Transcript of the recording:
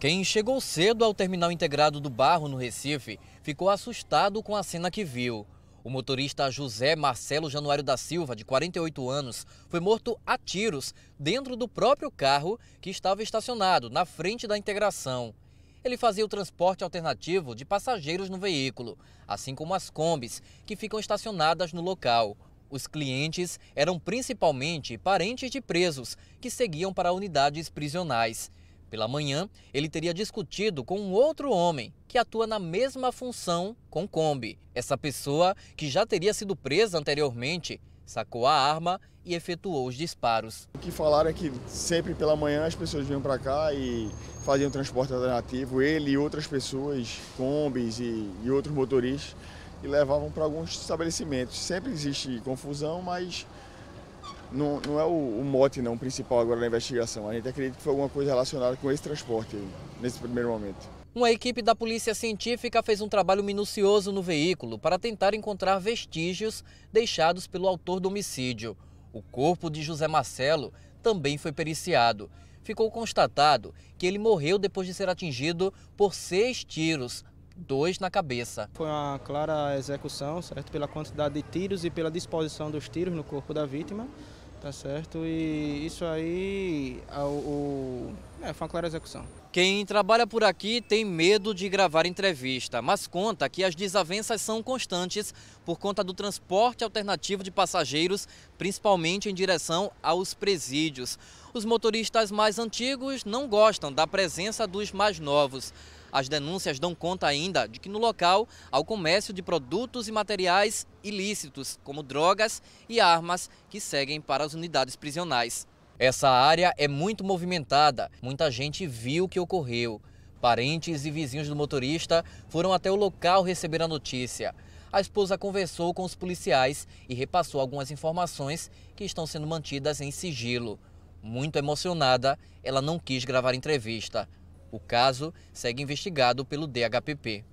Quem chegou cedo ao terminal integrado do Barro, no Recife, ficou assustado com a cena que viu. O motorista José Marcelo Januário da Silva, de 48 anos, foi morto a tiros dentro do próprio carro que estava estacionado na frente da integração. Ele fazia o transporte alternativo de passageiros no veículo, assim como as combis, que ficam estacionadas no local. Os clientes eram principalmente parentes de presos que seguiam para unidades prisionais. Pela manhã, ele teria discutido com um outro homem que atua na mesma função com Kombi. Essa pessoa, que já teria sido presa anteriormente, sacou a arma e efetuou os disparos. O que falaram é que sempre pela manhã as pessoas vinham para cá e faziam transporte alternativo, ele e outras pessoas, Kombis e, e outros motoristas, e levavam para alguns estabelecimentos. Sempre existe confusão, mas não, não é o, o, mote não principal agora na investigação. A gente acredita que foi alguma coisa relacionada com esse transporte aí, nesse primeiro momento. Uma equipe da Polícia Científica fez um trabalho minucioso no veículo para tentar encontrar vestígios deixados pelo autor do homicídio. O corpo de José Marcelo também foi periciado. Ficou constatado que ele morreu depois de ser atingido por seis tiros, dois na cabeça. Foi uma clara execução, certo? Pela quantidade de tiros e pela disposição dos tiros no corpo da vítima. Tá certo? E isso aí o, é, foi uma clara execução. Quem trabalha por aqui tem medo de gravar entrevista, mas conta que as desavenças são constantes por conta do transporte alternativo de passageiros, principalmente em direção aos presídios. Os motoristas mais antigos não gostam da presença dos mais novos. As denúncias dão conta ainda de que no local há o comércio de produtos e materiais ilícitos, como drogas e armas, que seguem para as unidades prisionais. Essa área é muito movimentada, muita gente viu o que ocorreu. Parentes e vizinhos do motorista foram até o local receber a notícia. A esposa conversou com os policiais e repassou algumas informações que estão sendo mantidas em sigilo. Muito emocionada, ela não quis gravar entrevista. O caso segue investigado pelo DHPP.